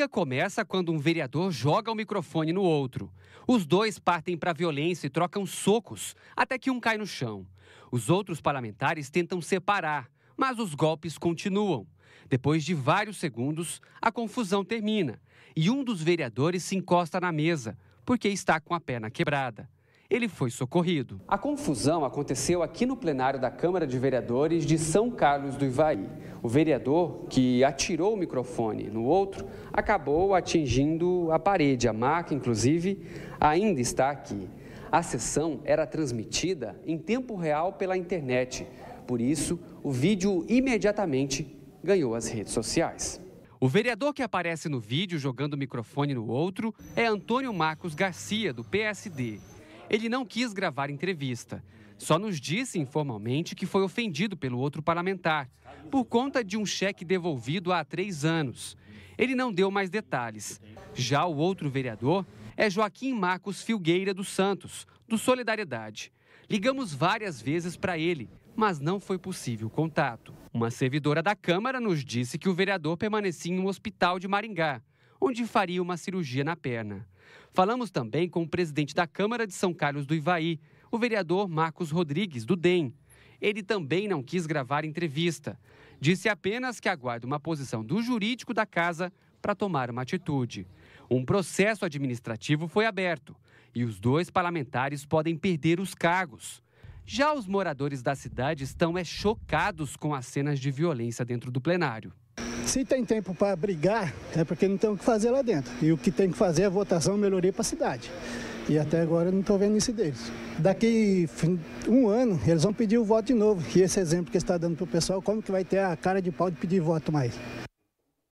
briga começa quando um vereador joga o microfone no outro. Os dois partem para a violência e trocam socos, até que um cai no chão. Os outros parlamentares tentam separar, mas os golpes continuam. Depois de vários segundos, a confusão termina e um dos vereadores se encosta na mesa, porque está com a perna quebrada ele foi socorrido. A confusão aconteceu aqui no plenário da Câmara de Vereadores de São Carlos do Ivaí. O vereador, que atirou o microfone no outro, acabou atingindo a parede. A marca, inclusive, ainda está aqui. A sessão era transmitida em tempo real pela internet. Por isso, o vídeo imediatamente ganhou as redes sociais. O vereador que aparece no vídeo jogando o microfone no outro é Antônio Marcos Garcia, do PSD. Ele não quis gravar entrevista, só nos disse informalmente que foi ofendido pelo outro parlamentar, por conta de um cheque devolvido há três anos. Ele não deu mais detalhes. Já o outro vereador é Joaquim Marcos Filgueira dos Santos, do Solidariedade. Ligamos várias vezes para ele, mas não foi possível contato. Uma servidora da Câmara nos disse que o vereador permanecia em um hospital de Maringá, onde faria uma cirurgia na perna. Falamos também com o presidente da Câmara de São Carlos do Ivaí, o vereador Marcos Rodrigues, do DEM. Ele também não quis gravar entrevista. Disse apenas que aguarda uma posição do jurídico da casa para tomar uma atitude. Um processo administrativo foi aberto e os dois parlamentares podem perder os cargos. Já os moradores da cidade estão é, chocados com as cenas de violência dentro do plenário. Se tem tempo para brigar, é porque não tem o que fazer lá dentro. E o que tem que fazer é votação melhoria para a cidade. E até agora eu não estou vendo isso deles. Daqui um ano, eles vão pedir o voto de novo. E esse exemplo que está dando para o pessoal, como que vai ter a cara de pau de pedir voto mais?